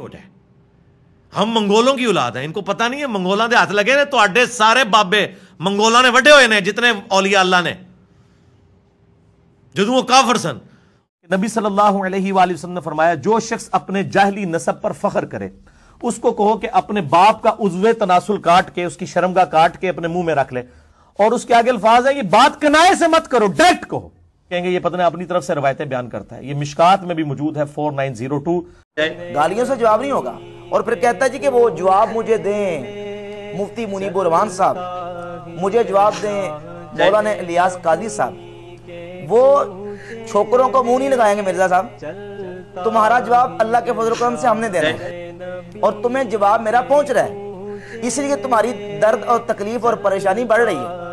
ਝੋਟ हम मंगोलों की औलाद है इनको पता नहीं है ਹੈ ਮੰਗੋਲਾਂ ਦੇ ਹੱਥ ਲਗੇ ਨੇ ਤੁਹਾਡੇ ਸਾਰੇ ਬਾਬੇ ਮੰਗੋਲਾਂ ਨੇ ਵੱਡੇ ਹੋਏ ਨੇ ਜਿਤਨੇ ਔਲੀਆ ਅੱਲਾ ਨੇ ਜਦੋਂ काफर सन नबी सल्लल्लाहु अलैहि वसल्लम ने फरमाया जो शख्स अपने जाहली नसब पर फख्र करे उसको कहो कि अपने बाप का उजवे तनासुल काट के उसकी शर्मगा काट के अपने मुंह में रख ले और उसके आगे अल्फाज है ये बात कनाए से मत करो डायरेक्ट कहो कहेंगे ये पता नहीं अपनी तरफ से रवायतें बयान करता है ये मिशकात में भी मौजूद है फोर नाइन जीरो टू गालियों से जवाब नहीं होगा और फिर कहता जी कि वो जवाब मुझे दें मुफ्ती मुनीब रवान साहब मुझे जवाब दें मौलाना इलियास काजी साहब वो छोकरों को मुंह नहीं लगाएंगे मिर्जा साहब तुम्हारा जवाब अल्लाह के फजल करम से हमने देना है और तुम्हें जवाब मेरा पहुंच रहा है इसलिए तुम्हारी दर्द और तकलीफ और परेशानी बढ़ रही है